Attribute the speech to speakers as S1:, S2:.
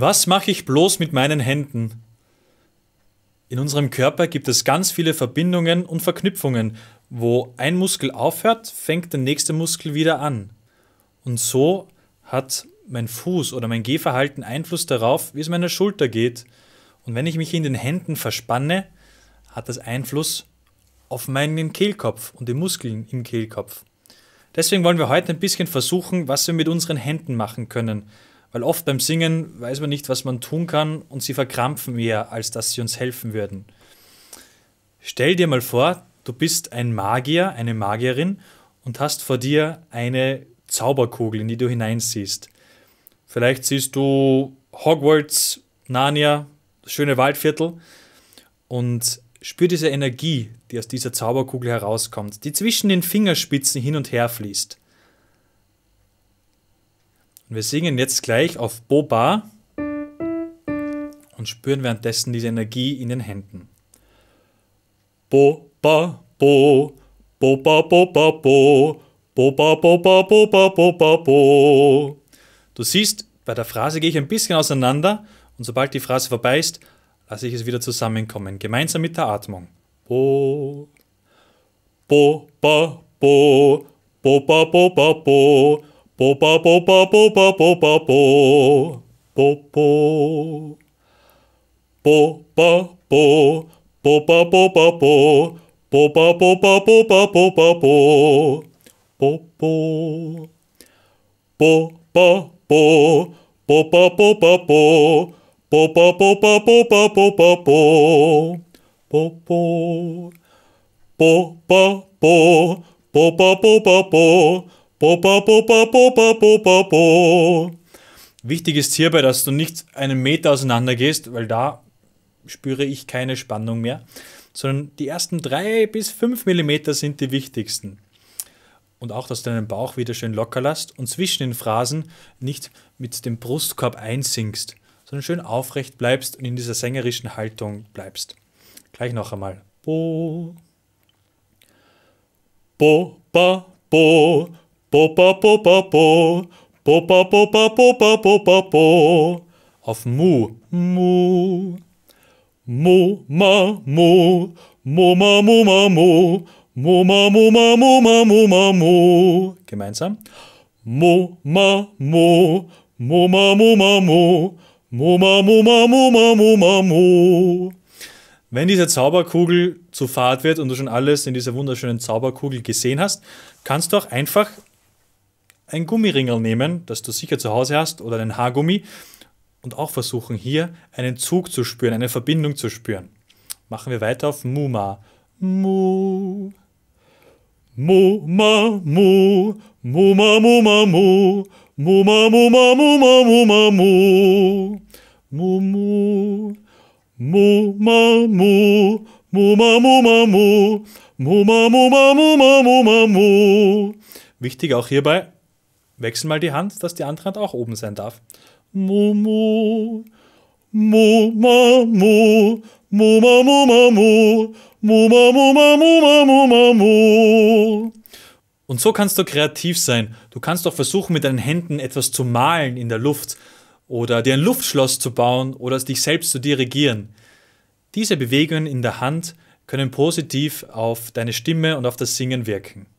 S1: Was mache ich bloß mit meinen Händen? In unserem Körper gibt es ganz viele Verbindungen und Verknüpfungen. Wo ein Muskel aufhört, fängt der nächste Muskel wieder an. Und so hat mein Fuß oder mein Gehverhalten Einfluss darauf, wie es meiner Schulter geht. Und wenn ich mich in den Händen verspanne, hat das Einfluss auf meinen Kehlkopf und die Muskeln im Kehlkopf. Deswegen wollen wir heute ein bisschen versuchen, was wir mit unseren Händen machen können. Weil oft beim Singen weiß man nicht, was man tun kann und sie verkrampfen eher, als dass sie uns helfen würden. Stell dir mal vor, du bist ein Magier, eine Magierin und hast vor dir eine Zauberkugel, in die du hineinsiehst. Vielleicht siehst du Hogwarts, Narnia, das schöne Waldviertel und spür diese Energie, die aus dieser Zauberkugel herauskommt, die zwischen den Fingerspitzen hin und her fließt. Und wir singen jetzt gleich auf Boba und spüren währenddessen
S2: diese Energie in den Händen. Bo, ba, bo, bo, ba, bo, ba, bo, bo, ba, bo, ba, bo, ba, bo, ba, bo. Du siehst,
S1: bei der Phrase gehe ich ein bisschen auseinander und sobald die Phrase vorbei ist, lasse ich es wieder zusammenkommen, gemeinsam mit der Atmung.
S2: Bo, bo, ba, bo, bo, ba, bo, ba, bo, Po pa po pa po pa po pa po po po po pa po po pa po pa po po pa po pa po pa po pa po po po po pa po po pa po pa po po pa po pa po pa po pa po po po po pa po po pa po pa po Bo, bo, bo, bo, bo, bo, bo, bo, bo.
S1: Wichtig ist hierbei, dass du nicht einen Meter auseinander gehst, weil da spüre ich keine Spannung mehr, sondern die ersten drei bis fünf Millimeter sind die wichtigsten. Und auch, dass du deinen Bauch wieder schön locker lässt und zwischen den Phrasen nicht mit dem Brustkorb einsinkst, sondern schön aufrecht bleibst und in dieser sängerischen
S2: Haltung bleibst. Gleich noch einmal.
S3: Bo.
S2: Bo, ba, bo. Bo, bo, bo, bo, bo. Bo, bo, bo, bo, bo, bo, bo, bo, bo. Auf Mu. Mu.
S3: mu ma, mu, Mo, ma, mo, ma, mo. mu ma, mu ma, mu ma, mu ma, mu. Gemeinsam. Mu ma, mu, Mo, ma, mo, ma, mo. Mo, ma, mo, ma, mo, ma, mo, ma, mo.
S1: Wenn diese Zauberkugel zu fad wird und du schon alles in dieser wunderschönen Zauberkugel gesehen hast, kannst du auch einfach ein Gummiringel nehmen, das du sicher zu Hause hast, oder einen Haargummi und auch versuchen hier einen Zug zu spüren, eine Verbindung zu spüren. Machen wir weiter auf Muma.
S3: Mu. Mu, ma, mu. Muma, ma, mu, ma, mu. muma, ma, mu, ma, mu, ma, mu, ma, mu. Muma, mu. Mu, ma, mu. muma, ma, mu, ma, mu, ma, mu.
S1: Wichtig auch hierbei, Wechsel mal die Hand, dass die andere Hand auch oben sein darf.
S3: Mu, mu, mu, ma, mu, mu, ma, mu, ma, mu, mu, ma, mu, ma, mu, ma, mu, ma, mu.
S1: Und so kannst du kreativ sein. Du kannst auch versuchen, mit deinen Händen etwas zu malen in der Luft oder dir ein Luftschloss zu bauen oder dich selbst zu dirigieren. Diese Bewegungen in der Hand können positiv auf deine Stimme und auf das Singen
S3: wirken.